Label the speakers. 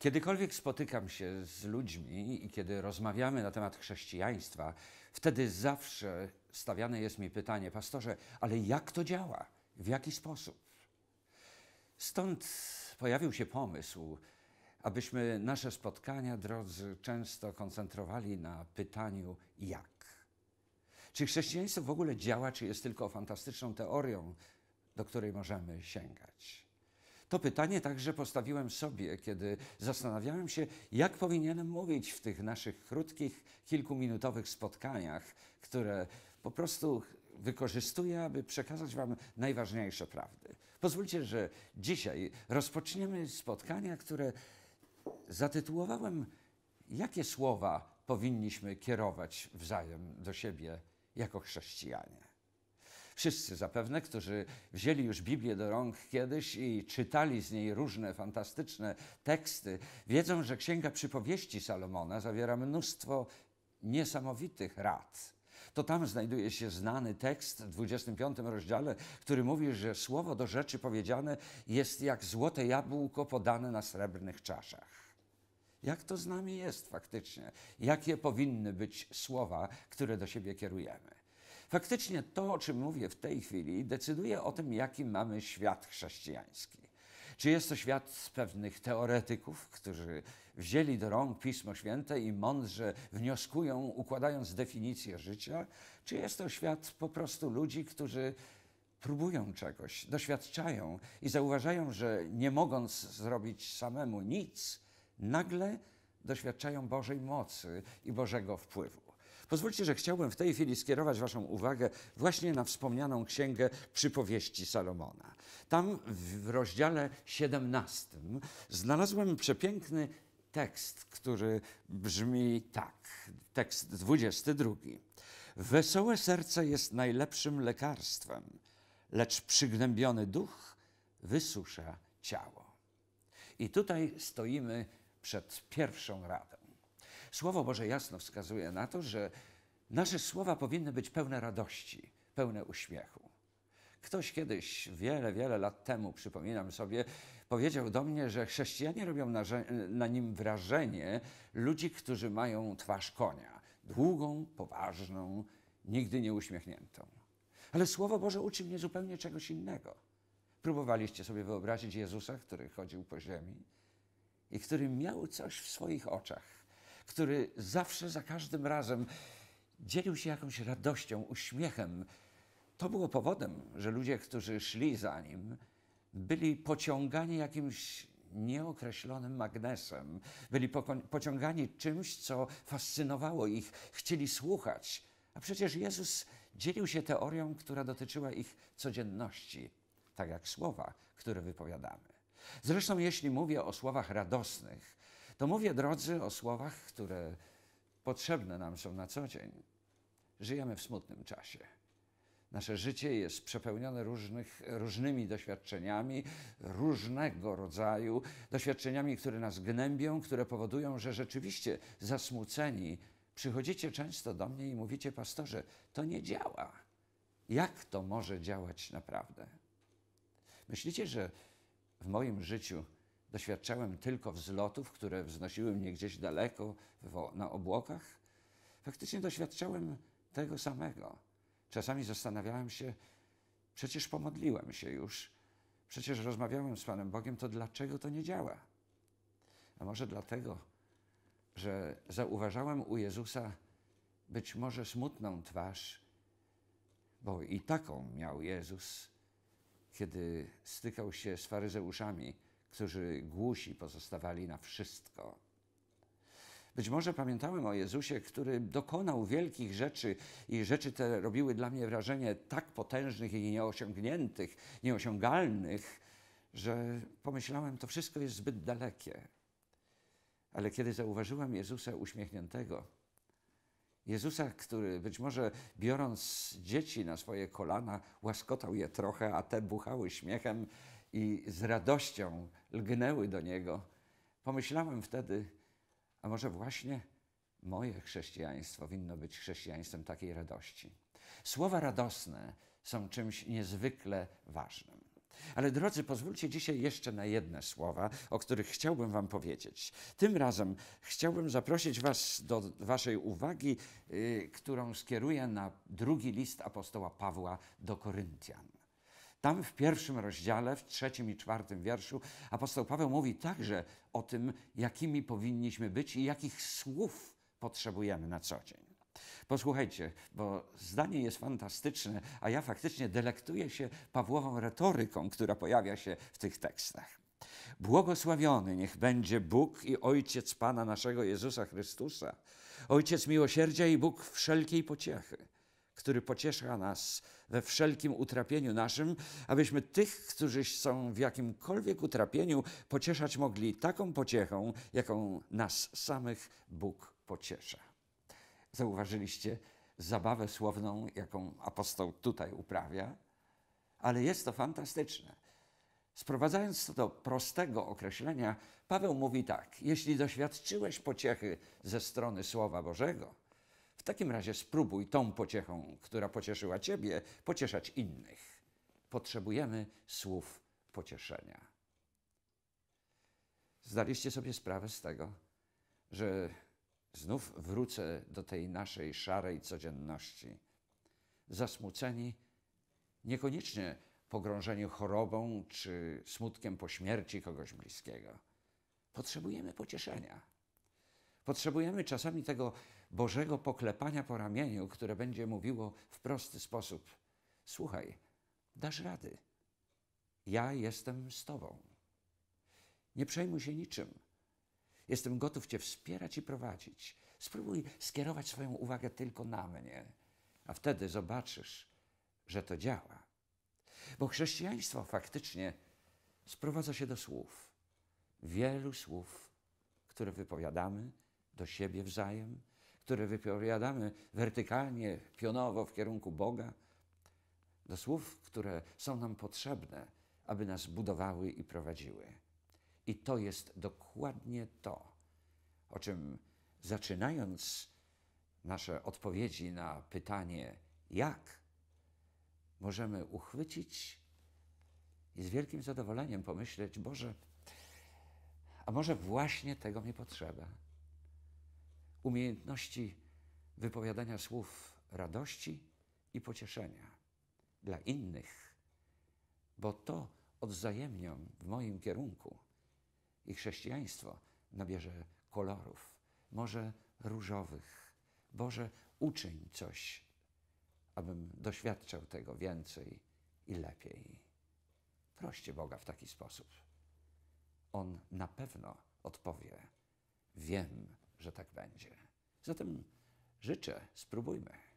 Speaker 1: Kiedykolwiek spotykam się z ludźmi i kiedy rozmawiamy na temat chrześcijaństwa, wtedy zawsze stawiane jest mi pytanie, pastorze, ale jak to działa? W jaki sposób? Stąd pojawił się pomysł, abyśmy nasze spotkania, drodzy, często koncentrowali na pytaniu jak. Czy chrześcijaństwo w ogóle działa, czy jest tylko fantastyczną teorią, do której możemy sięgać? To pytanie także postawiłem sobie, kiedy zastanawiałem się, jak powinienem mówić w tych naszych krótkich, kilkuminutowych spotkaniach, które po prostu wykorzystuję, aby przekazać Wam najważniejsze prawdy. Pozwólcie, że dzisiaj rozpoczniemy spotkania, które zatytułowałem Jakie słowa powinniśmy kierować wzajem do siebie jako chrześcijanie? Wszyscy zapewne, którzy wzięli już Biblię do rąk kiedyś i czytali z niej różne fantastyczne teksty, wiedzą, że Księga Przypowieści Salomona zawiera mnóstwo niesamowitych rad. To tam znajduje się znany tekst w 25 rozdziale, który mówi, że słowo do rzeczy powiedziane jest jak złote jabłko podane na srebrnych czaszach. Jak to z nami jest faktycznie? Jakie powinny być słowa, które do siebie kierujemy? Faktycznie to, o czym mówię w tej chwili, decyduje o tym, jaki mamy świat chrześcijański. Czy jest to świat z pewnych teoretyków, którzy wzięli do rąk Pismo Święte i mądrze wnioskują, układając definicję życia, czy jest to świat po prostu ludzi, którzy próbują czegoś, doświadczają i zauważają, że nie mogąc zrobić samemu nic, nagle doświadczają Bożej mocy i Bożego wpływu. Pozwólcie, że chciałbym w tej chwili skierować Waszą uwagę właśnie na wspomnianą księgę przypowieści Salomona. Tam w rozdziale 17 znalazłem przepiękny tekst, który brzmi tak. Tekst 22. Wesołe serce jest najlepszym lekarstwem, lecz przygnębiony duch wysusza ciało. I tutaj stoimy przed pierwszą radą. Słowo Boże jasno wskazuje na to, że nasze słowa powinny być pełne radości, pełne uśmiechu. Ktoś kiedyś, wiele, wiele lat temu, przypominam sobie, powiedział do mnie, że chrześcijanie robią na, na nim wrażenie ludzi, którzy mają twarz konia długą, poważną, nigdy nie uśmiechniętą. Ale Słowo Boże uczy mnie zupełnie czegoś innego. Próbowaliście sobie wyobrazić Jezusa, który chodził po ziemi i który miał coś w swoich oczach który zawsze za każdym razem dzielił się jakąś radością, uśmiechem. To było powodem, że ludzie, którzy szli za nim, byli pociągani jakimś nieokreślonym magnesem, byli pociągani czymś, co fascynowało ich, chcieli słuchać. A przecież Jezus dzielił się teorią, która dotyczyła ich codzienności, tak jak słowa, które wypowiadamy. Zresztą, jeśli mówię o słowach radosnych, to mówię, drodzy, o słowach, które potrzebne nam są na co dzień. Żyjemy w smutnym czasie. Nasze życie jest przepełnione różnych, różnymi doświadczeniami, różnego rodzaju doświadczeniami, które nas gnębią, które powodują, że rzeczywiście zasmuceni przychodzicie często do mnie i mówicie, pastorze, to nie działa. Jak to może działać naprawdę? Myślicie, że w moim życiu Doświadczałem tylko wzlotów, które wznosiły mnie gdzieś daleko na obłokach. Faktycznie doświadczałem tego samego. Czasami zastanawiałem się, przecież pomodliłem się już, przecież rozmawiałem z Panem Bogiem, to dlaczego to nie działa? A może dlatego, że zauważałem u Jezusa być może smutną twarz, bo i taką miał Jezus, kiedy stykał się z faryzeuszami którzy głusi pozostawali na wszystko. Być może pamiętałem o Jezusie, który dokonał wielkich rzeczy i rzeczy te robiły dla mnie wrażenie tak potężnych i nieosiągniętych, nieosiągalnych, że pomyślałem, to wszystko jest zbyt dalekie. Ale kiedy zauważyłem Jezusa uśmiechniętego, Jezusa, który być może biorąc dzieci na swoje kolana, łaskotał je trochę, a te buchały śmiechem, i z radością lgnęły do niego, pomyślałem wtedy, a może właśnie moje chrześcijaństwo winno być chrześcijaństwem takiej radości. Słowa radosne są czymś niezwykle ważnym. Ale drodzy, pozwólcie dzisiaj jeszcze na jedne słowa, o których chciałbym Wam powiedzieć. Tym razem chciałbym zaprosić Was do Waszej uwagi, yy, którą skieruję na drugi list apostoła Pawła do Koryntian. Tam w pierwszym rozdziale, w trzecim i czwartym wierszu, apostoł Paweł mówi także o tym, jakimi powinniśmy być i jakich słów potrzebujemy na co dzień. Posłuchajcie, bo zdanie jest fantastyczne, a ja faktycznie delektuję się Pawłową retoryką, która pojawia się w tych tekstach. Błogosławiony niech będzie Bóg i Ojciec Pana naszego Jezusa Chrystusa, Ojciec miłosierdzia i Bóg wszelkiej pociechy który pociesza nas we wszelkim utrapieniu naszym, abyśmy tych, którzy są w jakimkolwiek utrapieniu, pocieszać mogli taką pociechą, jaką nas samych Bóg pociesza. Zauważyliście zabawę słowną, jaką apostoł tutaj uprawia, ale jest to fantastyczne. Sprowadzając to do prostego określenia, Paweł mówi tak: Jeśli doświadczyłeś pociechy ze strony Słowa Bożego, w takim razie spróbuj tą pociechą, która pocieszyła ciebie, pocieszać innych. Potrzebujemy słów pocieszenia. Zdaliście sobie sprawę z tego, że znów wrócę do tej naszej szarej codzienności. Zasmuceni, niekoniecznie pogrążeni chorobą czy smutkiem po śmierci kogoś bliskiego. Potrzebujemy pocieszenia. Potrzebujemy czasami tego Bożego poklepania po ramieniu, które będzie mówiło w prosty sposób: Słuchaj, dasz rady. Ja jestem z Tobą. Nie przejmuj się niczym. Jestem gotów Cię wspierać i prowadzić. Spróbuj skierować swoją uwagę tylko na mnie, a wtedy zobaczysz, że to działa. Bo chrześcijaństwo faktycznie sprowadza się do słów. Wielu słów, które wypowiadamy, do siebie wzajem, które wypowiadamy wertykalnie, pionowo w kierunku Boga, do słów, które są nam potrzebne, aby nas budowały i prowadziły. I to jest dokładnie to, o czym zaczynając nasze odpowiedzi na pytanie jak, możemy uchwycić i z wielkim zadowoleniem pomyśleć: Boże, a może właśnie tego mi potrzeba? umiejętności wypowiadania słów radości i pocieszenia dla innych, bo to odzajemnią w moim kierunku i chrześcijaństwo nabierze kolorów, może różowych. Boże, uczyń coś, abym doświadczał tego więcej i lepiej. Proście Boga w taki sposób. On na pewno odpowie: Wiem, że tak będzie. Zatem życzę, spróbujmy.